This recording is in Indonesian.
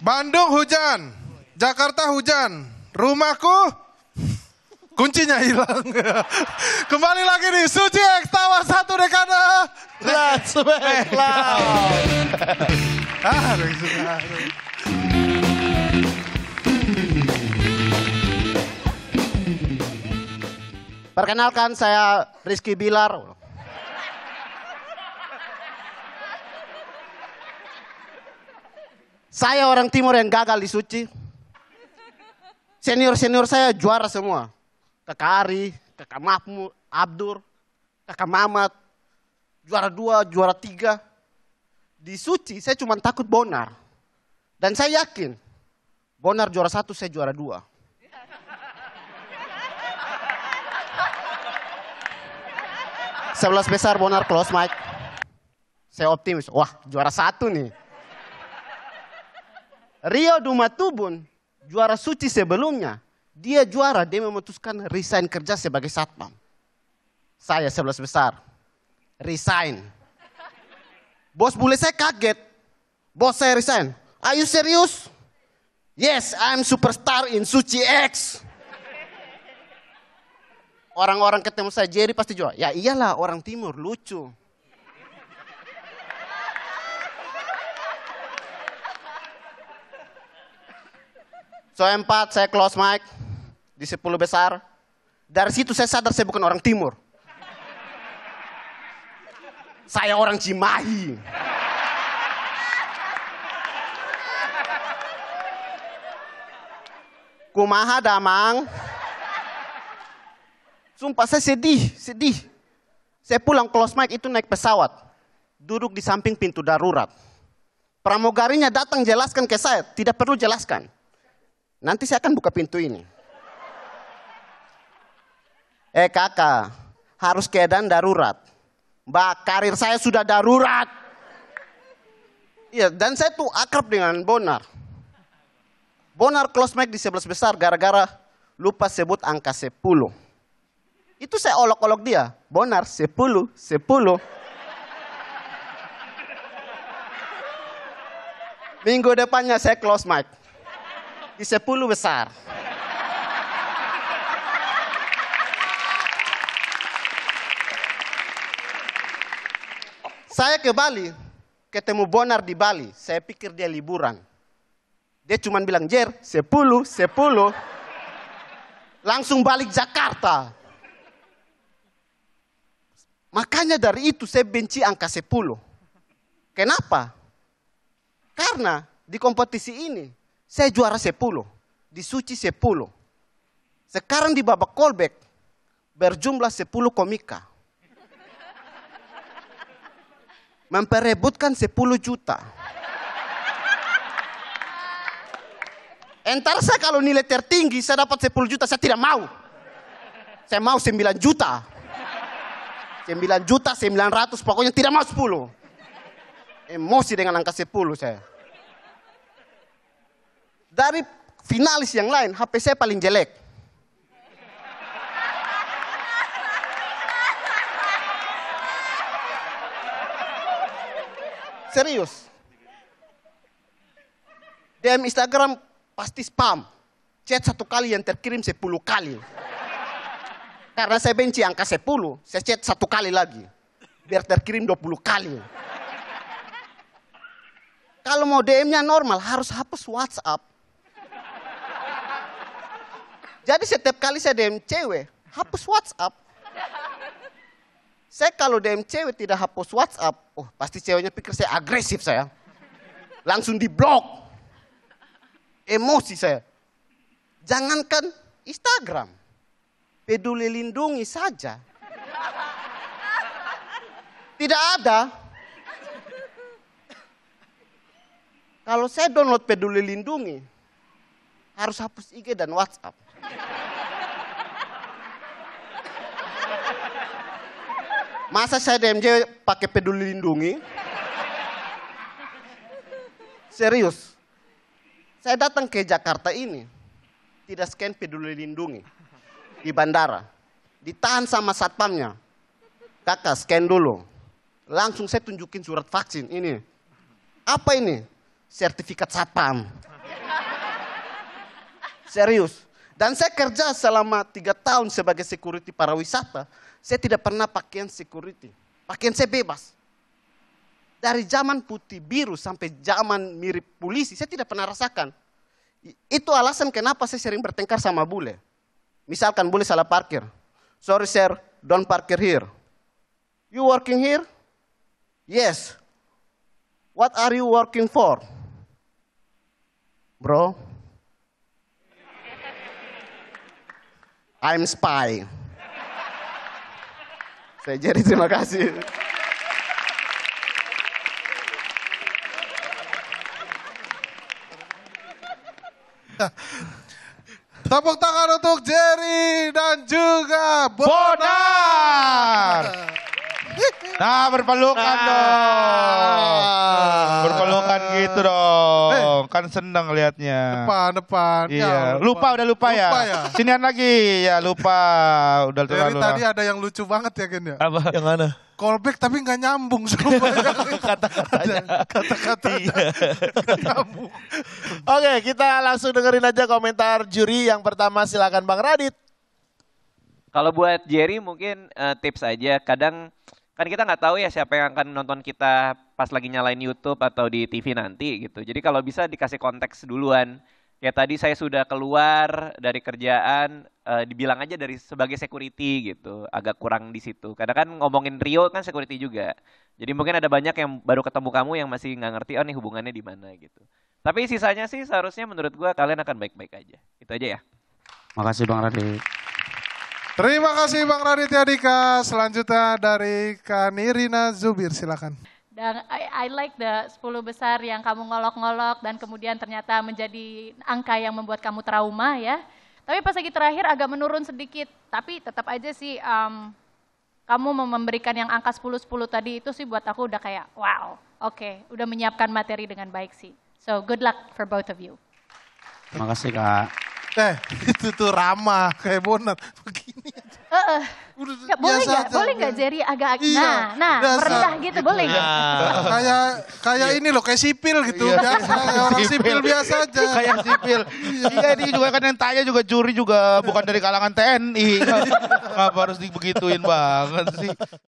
Bandung hujan, Jakarta hujan, rumahku kuncinya hilang. Kembali lagi di Suci X Tawa satu dekade. Let's make love. Perkenalkan saya Rizky Bilar. Saya orang timur yang gagal di suci. Senior-senior saya juara semua. Kakak Ari, kakak Mahmud, Abdur, kakak Mamat. Juara dua, juara tiga. Di suci saya cuma takut Bonar. Dan saya yakin Bonar juara satu, saya juara dua. 11 besar Bonar close mic. Saya optimis, wah juara satu nih. Rio Dumatubun, juara suci sebelumnya, dia juara, dia memutuskan resign kerja sebagai satpam. Saya 11 besar, resign. Bos boleh saya kaget, bos saya resign. Are you serious? Yes, I'm superstar in Suci X. Orang-orang ketemu saya Jerry pasti jual. Ya iyalah orang timur lucu. So empat saya close mic di sepuluh besar. Dari situ saya sadar saya bukan orang timur. Saya orang Cimahi. Kumaha damang. Sumpah saya sedih, sedih. Saya pulang close mic itu naik pesawat. Duduk di samping pintu darurat. Pramugarinya datang jelaskan ke saya, tidak perlu jelaskan. Nanti saya akan buka pintu ini. Eh kakak, harus keadaan darurat. Mbak, karir saya sudah darurat. Iya, dan saya tuh akrab dengan Bonar. Bonar close mic di 11 besar gara-gara lupa sebut angka 10. Itu saya olok-olok dia. Bonar sepuluh sepuluh Minggu depannya saya close mic. Di sepuluh besar. Saya ke Bali, ketemu Bonar di Bali. Saya pikir dia liburan. Dia cuma bilang, Jer, sepuluh sepuluh Langsung balik Jakarta. Makanya dari itu saya benci angka 10. Kenapa? Karena di kompetisi ini saya juara 10, di suci 10. Sekarang di babak callback berjumlah 10 komika. Memperebutkan 10 juta. Entar saya kalau nilai tertinggi saya dapat 10 juta, saya tidak mau. Saya mau 9 juta. 9 juta 900 pokoknya tidak mau 10. Emosi dengan angka 10 saya. Dari finalis yang lain, HP saya paling jelek. Serius. DM Instagram pasti spam. Chat satu kali yang terkirim 10 kali. Karena saya benci angka 10, saya chat satu kali lagi. Biar terkirim 20 kali. Kalau mau DM-nya normal, harus hapus WhatsApp. Jadi setiap kali saya DM cewek, hapus WhatsApp. Saya kalau DM cewek tidak hapus WhatsApp, oh pasti ceweknya pikir saya agresif saya. Langsung di blok. Emosi saya. Jangankan Instagram peduli lindungi saja. Tidak ada. Kalau saya download peduli lindungi, harus hapus IG dan WhatsApp. Masa saya DMJ pakai peduli lindungi? Serius. Saya datang ke Jakarta ini, tidak scan peduli lindungi di bandara. Ditahan sama satpamnya. Kakak scan dulu. Langsung saya tunjukin surat vaksin ini. Apa ini? Sertifikat satpam. Serius. Dan saya kerja selama tiga tahun sebagai security para wisata. Saya tidak pernah pakaian security. Pakaian saya bebas. Dari zaman putih biru sampai zaman mirip polisi, saya tidak pernah rasakan. Itu alasan kenapa saya sering bertengkar sama bule. Misalkan boleh salah parkir. Sorry sir, don't parkir here. You working here? Yes. What are you working for? Bro? I'm spy. Saya jadi terima kasih. Tepuk tangan untuk Jerry dan juga Bonar. Bonar. Nah berpelukan ah. dong. Berpelukan ah. gitu dong. Eh. Kan seneng liatnya. Depan, depan. Iya. Ya, lupa. lupa udah lupa, ya? lupa ya. ya. Sinian lagi ya lupa. Udah terlalu. Jadi tadi ada yang lucu banget ya Ken ya. Apa? Yang mana? callback tapi nggak nyambung kata-katanya kata-kata iya. oke kita langsung dengerin aja komentar juri yang pertama silakan bang Radit kalau buat Jerry mungkin uh, tips aja kadang kan kita nggak tahu ya siapa yang akan nonton kita pas lagi nyalain YouTube atau di TV nanti gitu. Jadi kalau bisa dikasih konteks duluan. Ya tadi saya sudah keluar dari kerjaan, eh, dibilang aja dari sebagai security gitu, agak kurang di situ. Karena kan ngomongin Rio kan security juga. Jadi mungkin ada banyak yang baru ketemu kamu yang masih nggak ngerti, oh nih hubungannya di mana gitu. Tapi sisanya sih seharusnya menurut gue kalian akan baik-baik aja. Itu aja ya. Makasih Bang Radit. Terima kasih Bang Raditya Dika. Selanjutnya dari Kanirina Zubir, silakan. Dan I, I like the 10 besar yang kamu ngolok-ngolok dan kemudian ternyata menjadi angka yang membuat kamu trauma ya. Tapi pas lagi terakhir agak menurun sedikit, tapi tetap aja sih um, kamu memberikan yang angka 10-10 tadi itu sih buat aku udah kayak wow, oke, okay, udah menyiapkan materi dengan baik sih. So good luck for both of you. Terima kasih Kak. Eh, itu tuh ramah kayak bonat. Uh, uh. Gak, boleh nggak? Boleh nggak Jerry agak iya, nah, nah merendah gitu, gitu boleh nggak? Nah. Kayak kayak iya. ini loh kayak sipil gitu. Iya. Biasa, kayak orang sipil. sipil biasa aja. Kayak sipil. iya, iya ini juga kan yang tanya juga juri juga bukan dari kalangan TNI. Kenapa harus dibegituin banget sih?